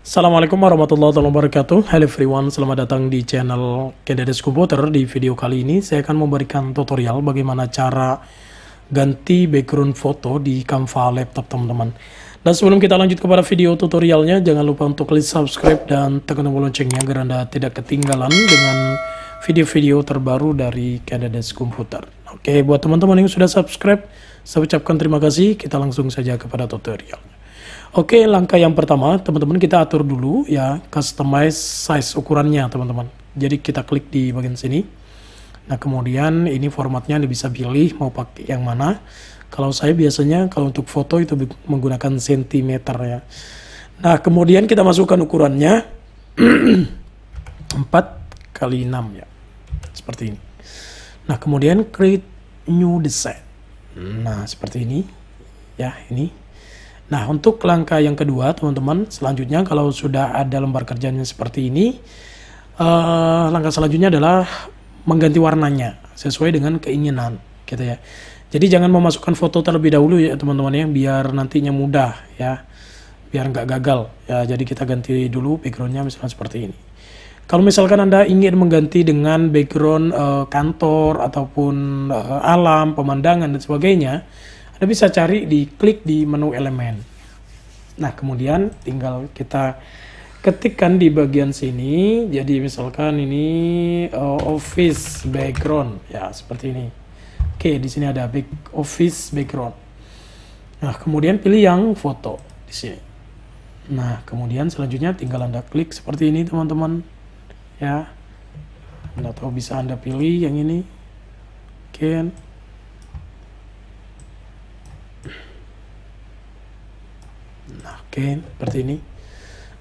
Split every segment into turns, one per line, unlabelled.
Assalamualaikum warahmatullahi wabarakatuh Hello everyone, selamat datang di channel Kedades Komputer Di video kali ini saya akan memberikan tutorial bagaimana cara ganti background foto di Canva laptop teman-teman Dan sebelum kita lanjut kepada video tutorialnya Jangan lupa untuk klik subscribe dan tekan tombol loncengnya Agar Anda tidak ketinggalan dengan video-video terbaru dari Kedades Komputer Oke, buat teman-teman yang sudah subscribe Saya ucapkan terima kasih, kita langsung saja kepada tutorial Oke, langkah yang pertama, teman-teman kita atur dulu ya, customize size ukurannya, teman-teman. Jadi kita klik di bagian sini. Nah, kemudian ini formatnya Anda bisa pilih mau pakai yang mana. Kalau saya biasanya kalau untuk foto itu menggunakan sentimeter ya. Nah, kemudian kita masukkan ukurannya 4 kali 6 ya. Seperti ini. Nah, kemudian create new design. Nah, seperti ini. Ya, ini Nah, untuk langkah yang kedua, teman-teman, selanjutnya kalau sudah ada lembar kerjanya seperti ini, eh, langkah selanjutnya adalah mengganti warnanya sesuai dengan keinginan, gitu ya. Jadi jangan memasukkan foto terlebih dahulu ya, teman-teman ya, biar nantinya mudah ya, biar nggak gagal. Ya, jadi kita ganti dulu backgroundnya misalnya seperti ini. Kalau misalkan Anda ingin mengganti dengan background eh, kantor ataupun eh, alam, pemandangan dan sebagainya, anda bisa cari di klik di menu elemen. Nah, kemudian tinggal kita ketikkan di bagian sini. Jadi misalkan ini uh, office background ya seperti ini. Oke, di sini ada big office background. Nah, kemudian pilih yang foto di sini. Nah, kemudian selanjutnya tinggal Anda klik seperti ini, teman-teman. Ya. Anda tahu bisa Anda pilih yang ini. Oke. Oke, seperti ini.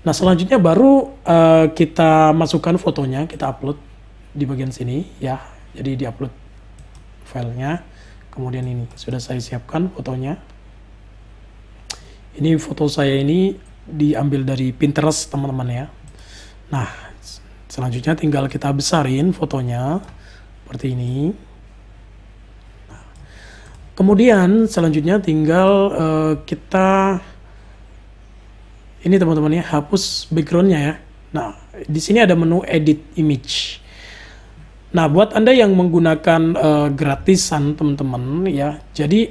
Nah, selanjutnya baru uh, kita masukkan fotonya, kita upload di bagian sini ya. Jadi di-upload filenya. Kemudian ini sudah saya siapkan fotonya. Ini foto saya ini diambil dari Pinterest, teman-teman ya. Nah, selanjutnya tinggal kita besarin fotonya seperti ini. Nah, kemudian selanjutnya tinggal uh, kita ini teman-teman ya hapus backgroundnya ya nah di sini ada menu edit image nah buat anda yang menggunakan uh, gratisan teman-teman ya jadi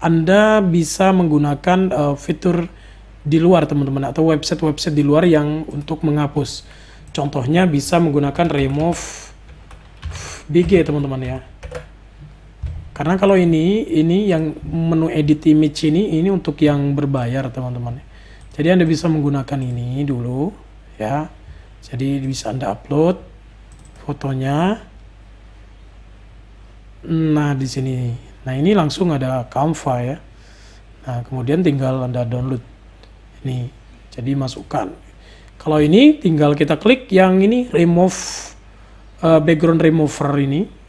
anda bisa menggunakan uh, fitur di luar teman-teman atau website-website di luar yang untuk menghapus contohnya bisa menggunakan remove BG teman-teman ya karena kalau ini ini yang menu edit image ini ini untuk yang berbayar teman-teman jadi anda bisa menggunakan ini dulu ya jadi bisa anda upload fotonya nah di sini nah ini langsung ada Canva ya nah kemudian tinggal anda download ini jadi masukkan kalau ini tinggal kita klik yang ini remove uh, background remover ini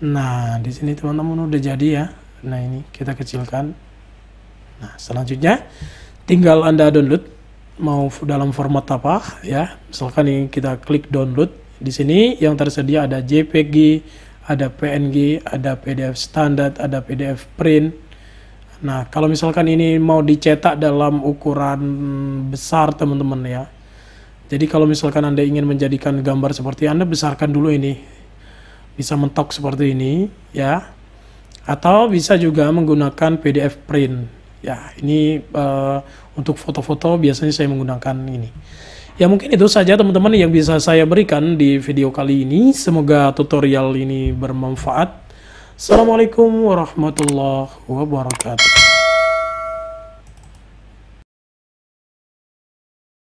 Nah, di sini teman-teman udah jadi ya. Nah, ini kita kecilkan. Nah, selanjutnya tinggal Anda download mau dalam format apa ya. Misalkan ini kita klik download. Di sini yang tersedia ada JPG, ada PNG, ada PDF standar, ada PDF print. Nah, kalau misalkan ini mau dicetak dalam ukuran besar teman-teman ya. Jadi kalau misalkan Anda ingin menjadikan gambar seperti Anda besarkan dulu ini bisa mentok seperti ini ya atau bisa juga menggunakan PDF print ya ini uh, untuk foto-foto biasanya saya menggunakan ini ya mungkin itu saja teman-teman yang bisa saya berikan di video kali ini semoga tutorial ini bermanfaat Assalamualaikum warahmatullahi wabarakatuh